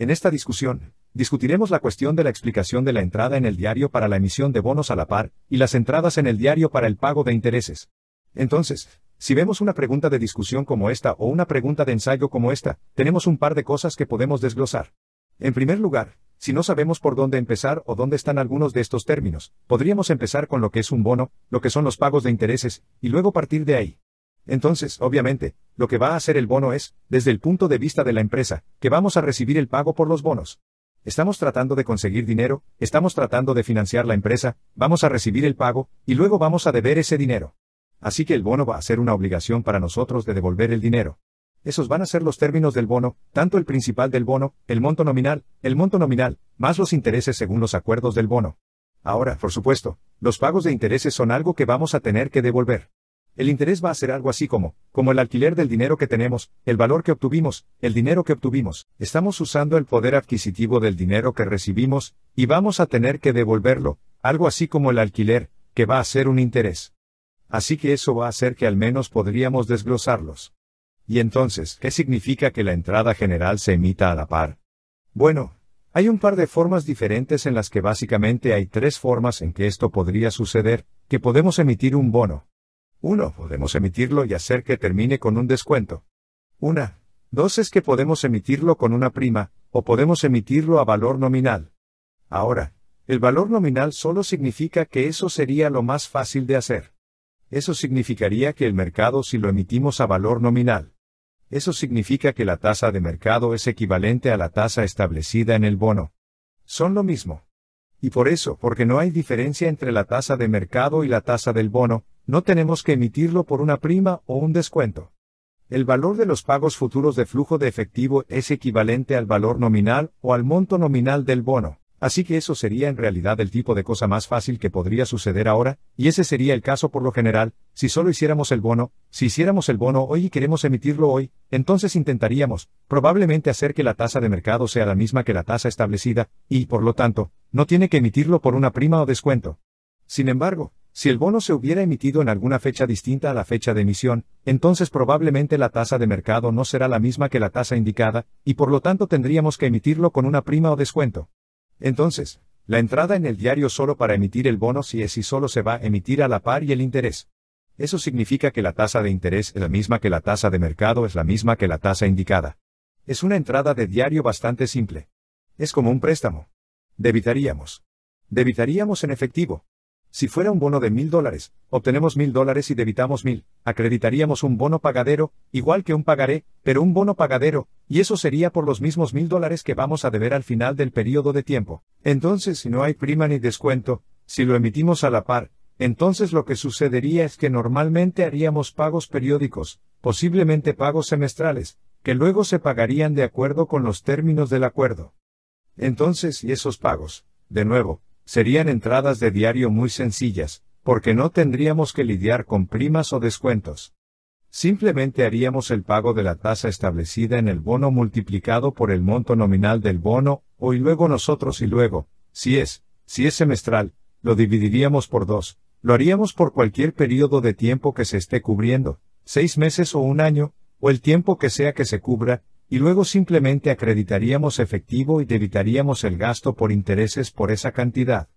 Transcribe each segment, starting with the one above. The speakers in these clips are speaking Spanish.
En esta discusión, discutiremos la cuestión de la explicación de la entrada en el diario para la emisión de bonos a la par, y las entradas en el diario para el pago de intereses. Entonces, si vemos una pregunta de discusión como esta o una pregunta de ensayo como esta, tenemos un par de cosas que podemos desglosar. En primer lugar, si no sabemos por dónde empezar o dónde están algunos de estos términos, podríamos empezar con lo que es un bono, lo que son los pagos de intereses, y luego partir de ahí. Entonces, obviamente, lo que va a hacer el bono es, desde el punto de vista de la empresa, que vamos a recibir el pago por los bonos. Estamos tratando de conseguir dinero, estamos tratando de financiar la empresa, vamos a recibir el pago, y luego vamos a deber ese dinero. Así que el bono va a ser una obligación para nosotros de devolver el dinero. Esos van a ser los términos del bono, tanto el principal del bono, el monto nominal, el monto nominal, más los intereses según los acuerdos del bono. Ahora, por supuesto, los pagos de intereses son algo que vamos a tener que devolver. El interés va a ser algo así como, como el alquiler del dinero que tenemos, el valor que obtuvimos, el dinero que obtuvimos. Estamos usando el poder adquisitivo del dinero que recibimos, y vamos a tener que devolverlo, algo así como el alquiler, que va a ser un interés. Así que eso va a hacer que al menos podríamos desglosarlos. Y entonces, ¿qué significa que la entrada general se emita a la par? Bueno, hay un par de formas diferentes en las que básicamente hay tres formas en que esto podría suceder, que podemos emitir un bono. Uno Podemos emitirlo y hacer que termine con un descuento. Una, dos Es que podemos emitirlo con una prima, o podemos emitirlo a valor nominal. Ahora, el valor nominal solo significa que eso sería lo más fácil de hacer. Eso significaría que el mercado si lo emitimos a valor nominal. Eso significa que la tasa de mercado es equivalente a la tasa establecida en el bono. Son lo mismo. Y por eso, porque no hay diferencia entre la tasa de mercado y la tasa del bono, no tenemos que emitirlo por una prima o un descuento. El valor de los pagos futuros de flujo de efectivo es equivalente al valor nominal o al monto nominal del bono, así que eso sería en realidad el tipo de cosa más fácil que podría suceder ahora, y ese sería el caso por lo general, si solo hiciéramos el bono, si hiciéramos el bono hoy y queremos emitirlo hoy, entonces intentaríamos, probablemente hacer que la tasa de mercado sea la misma que la tasa establecida, y, por lo tanto, no tiene que emitirlo por una prima o descuento. Sin embargo, si el bono se hubiera emitido en alguna fecha distinta a la fecha de emisión, entonces probablemente la tasa de mercado no será la misma que la tasa indicada, y por lo tanto tendríamos que emitirlo con una prima o descuento. Entonces, la entrada en el diario solo para emitir el bono si es y solo se va a emitir a la par y el interés. Eso significa que la tasa de interés es la misma que la tasa de mercado es la misma que la tasa indicada. Es una entrada de diario bastante simple. Es como un préstamo. Debitaríamos. Debitaríamos en efectivo. Si fuera un bono de mil dólares, obtenemos mil dólares y debitamos mil, acreditaríamos un bono pagadero, igual que un pagaré, pero un bono pagadero, y eso sería por los mismos mil dólares que vamos a deber al final del periodo de tiempo. Entonces, si no hay prima ni descuento, si lo emitimos a la par, entonces lo que sucedería es que normalmente haríamos pagos periódicos, posiblemente pagos semestrales, que luego se pagarían de acuerdo con los términos del acuerdo. Entonces, y esos pagos, de nuevo, serían entradas de diario muy sencillas, porque no tendríamos que lidiar con primas o descuentos. Simplemente haríamos el pago de la tasa establecida en el bono multiplicado por el monto nominal del bono, o y luego nosotros y luego, si es, si es semestral, lo dividiríamos por dos, lo haríamos por cualquier periodo de tiempo que se esté cubriendo, seis meses o un año, o el tiempo que sea que se cubra, y luego simplemente acreditaríamos efectivo y debitaríamos el gasto por intereses por esa cantidad.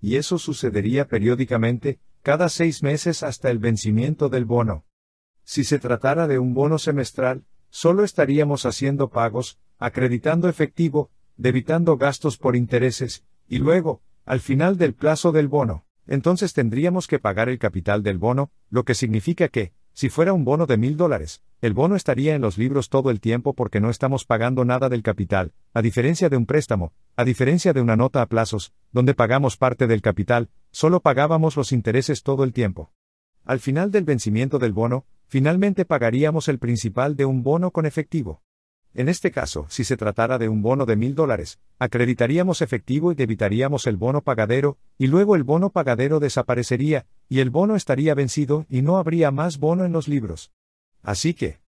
Y eso sucedería periódicamente, cada seis meses hasta el vencimiento del bono. Si se tratara de un bono semestral, solo estaríamos haciendo pagos, acreditando efectivo, debitando gastos por intereses, y luego, al final del plazo del bono, entonces tendríamos que pagar el capital del bono, lo que significa que, si fuera un bono de mil dólares, el bono estaría en los libros todo el tiempo porque no estamos pagando nada del capital, a diferencia de un préstamo, a diferencia de una nota a plazos, donde pagamos parte del capital, solo pagábamos los intereses todo el tiempo. Al final del vencimiento del bono, finalmente pagaríamos el principal de un bono con efectivo. En este caso, si se tratara de un bono de mil dólares, acreditaríamos efectivo y debitaríamos el bono pagadero, y luego el bono pagadero desaparecería, y el bono estaría vencido y no habría más bono en los libros. Así que,